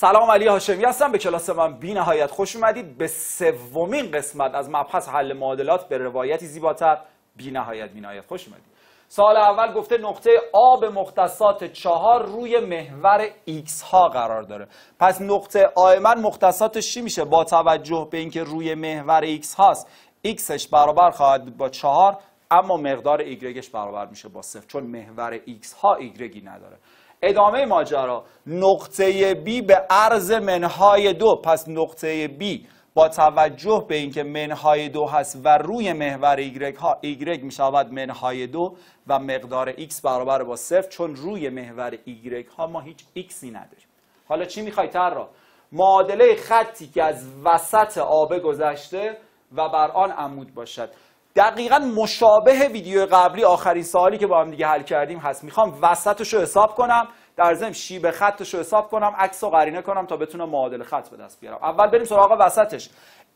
سلام علی هاشمی هستم به کلاس من بی نهایت خوش اومدید به سومین قسمت از مبحث حل معادلات به روایتی زیباتر بی نهایت بی نهایت خوش اومدید سال اول گفته نقطه A به مختصات چهار روی محور X ها قرار داره پس نقطه A من مختصاتش چی میشه با توجه به اینکه روی محور X هاست Xش برابر خواهد بود با چهار اما مقدار ایگرگش برابر میشه با صفر چون محور X ها ایگرگی نداره ادامه ماجرا نقطه B به عرض منهای دو پس نقطه B با توجه به اینکه منهای دو هست و روی محور ایگرگ ها ایگرگ می شود منهای دو و مقدار X برابر با صفر چون روی محور ایگرگ ها ما هیچ Xی نداریم حالا چی میخوای تر را؟ معادله خطی که از وسط آبه گذشته و بر آن عمود باشد دقیقا مشابه ویدیو قبلی آخرین سوالی که با هم دیگه حل کردیم هست میخوام وسطش رو حساب کنم در ضمن شیب خطش رو حساب کنم عکس رو قرینه کنم تا بتونم معادل خط به دست بیارم اول بریم سراغ وسطش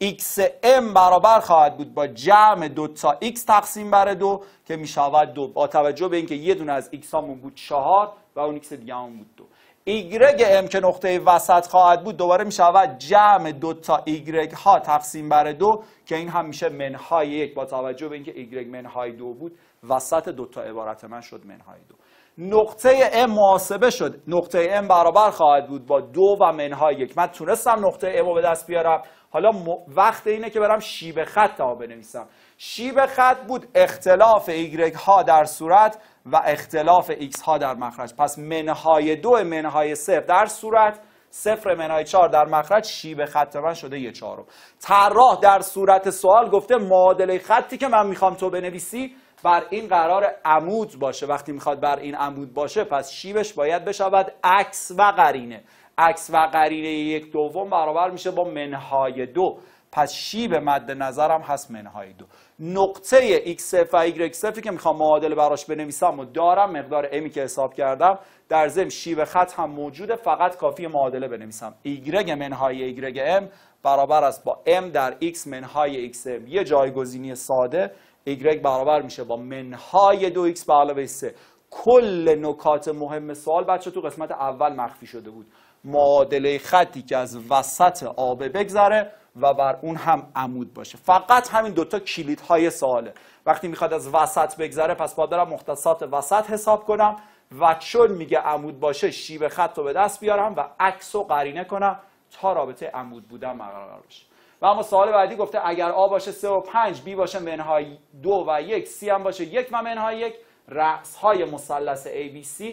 xm برابر خواهد بود با جمع دو تا x تقسیم بر دو که می شود دو با توجه به اینکه یه دونه از x هامون بود چهار و اون x دیگه بود دو ایگرگ m که نقطه وسط خواهد بود دوباره می شود جمع دو تا ایگرگ ها تقسیم بر دو که این هم میشه منهای یک با توجه به اینکه ایگرگ منهای دو بود وسط دو تا عبارت من شد منهای دو نقطه ام محاسبه شد نقطه ام برابر خواهد بود با دو و منهای یک من تونستم نقطه ام رو به دست بیارم حالا وقت اینه که برم شیب خط ها بنویسم شیب خط بود اختلاف ایگرگ ها در صورت و اختلاف ایکس ها در مخرج پس منهای دو منهای صفر در صورت صفر منهای چار در مخرج شیب خط من شده یه چهارم طراح در صورت سوال گفته معادله خطی که من میخوام تو بنویسی بر این قرار عمود باشه وقتی میخواد بر این عمود باشه پس شیبش باید بشود عکس و قرینه عکس و قرینه یک دوم برابر میشه با منهای دو پس شیب مد نظرم هست منهای دو نقطه x0 و y که میخوام معادله براش بنویسم و دارم مقدار امی که حساب کردم در ضمن شیب خط هم موجوده فقط کافی معادله بنویسم y منهای y m برابر است با m در x منهای x یه جایگزینی ساده y برابر میشه با منهای دو x به علاوه 3 کل نکات مهم سوال بچه تو قسمت اول مخفی شده بود معادله خطی که از وسط آبه بگذره و بر اون هم عمود باشه فقط همین دوتا کلیدهای سواله وقتی میخواد از وسط بگذره پس باید دارم مختصات وسط حساب کنم و چون میگه عمود باشه شیب خط رو به دست بیارم و عکس و قرینه کنم تا رابطه عمود بودن برقرار بشه و اما سوال بعدی گفته اگر آ باشه 3 و 5 بی باشه منهای 2 و 1 سی هم باشه 1 و منهای 1 رأس های مثلث ABC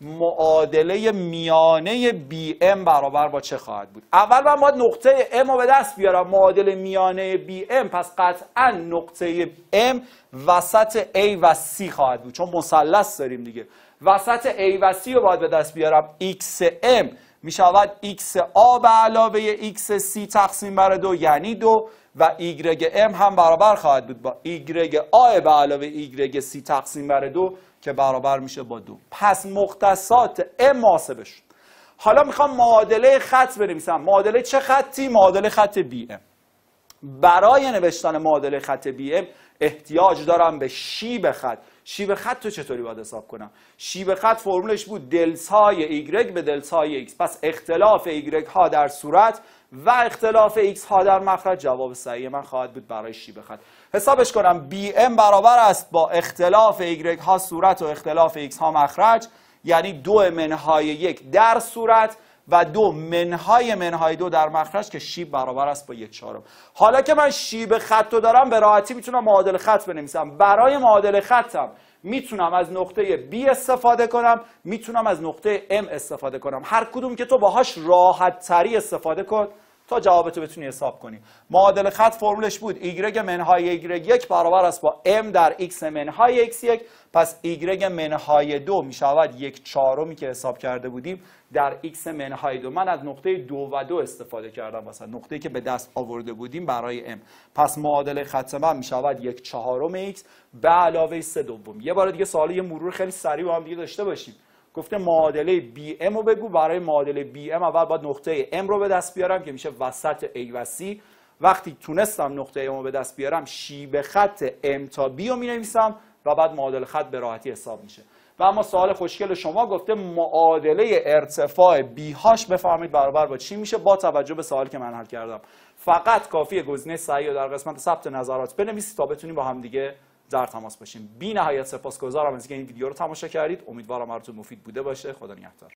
معادله میانه BM برابر با چه خواهد بود اول من باید نقطه M رو به دست بیارم معادله میانه BM پس قطعا نقطه M وسط A و C خواهد بود چون مثلث داریم دیگه وسط A و C رو باید به دست بیارم XM می شود x a به علاوه x c تقسیم بر دو یعنی دو و y m هم برابر خواهد بود با y a به علاوه y c تقسیم بر دو که برابر میشه با دو پس مختصات m محاسبه شد حالا میخوام معادله خط بنویسم معادله چه خطی معادله خط m. برای نوشتن معادله خط BM احتیاج دارم به شیب خط شیب خط تو چطوری باید حساب کنم شیب خط فرمولش بود دلتای ایگرگ به دلتای ایکس پس اختلاف ایگرگ ها در صورت و اختلاف ایکس ها در مخرج جواب صحیح من خواهد بود برای شیب خط حسابش کنم بی ام برابر است با اختلاف ایگرگ ها صورت و اختلاف ایکس ها مخرج یعنی دو منهای یک در صورت و دو منهای منهای دو در مخرج که شیب برابر است با یک چهارم حالا که من شیب خط رو دارم به راحتی میتونم معادل خط بنویسم برای معادل خطم میتونم از نقطه B استفاده کنم میتونم از نقطه M استفاده کنم هر کدوم که تو باهاش راحت تری استفاده کن تا جوابتو بتونی حساب کنی معادل خط فرمولش بود ایگرگ منهای ایگرگ یک برابر است با ام در ایکس منهای x یک پس ایگرگ منهای دو می شود یک چهارمی که حساب کرده بودیم در ایکس منهای دو من از نقطه دو و دو استفاده کردم مثلا نقطه که به دست آورده بودیم برای ام پس معادل خط من می شود یک چهارم ایکس به علاوه سه دوم یه بار دیگه یه مرور خیلی سریع با هم دیگه داشته باشیم گفته معادله بی ام رو بگو برای معادله بی ام اول باید نقطه ام رو به دست بیارم که میشه وسط ای و سی وقتی تونستم نقطه ام رو به دست بیارم شیب خط ام تا بی رو می و بعد معادله خط به راحتی حساب میشه و اما سوال خوشگل شما گفته معادله ارتفاع بی هاش بفهمید برابر با چی میشه با توجه به سوالی که من حل کردم فقط کافیه گزینه صحیح در قسمت ثبت نظرات بنویسید تا بتونیم با دیگه در تماس باشیم بی نهایت سپاسگزارم از اینکه این ویدیو رو تماشا کردید امیدوارم براتون مفید بوده باشه خدا نگهدار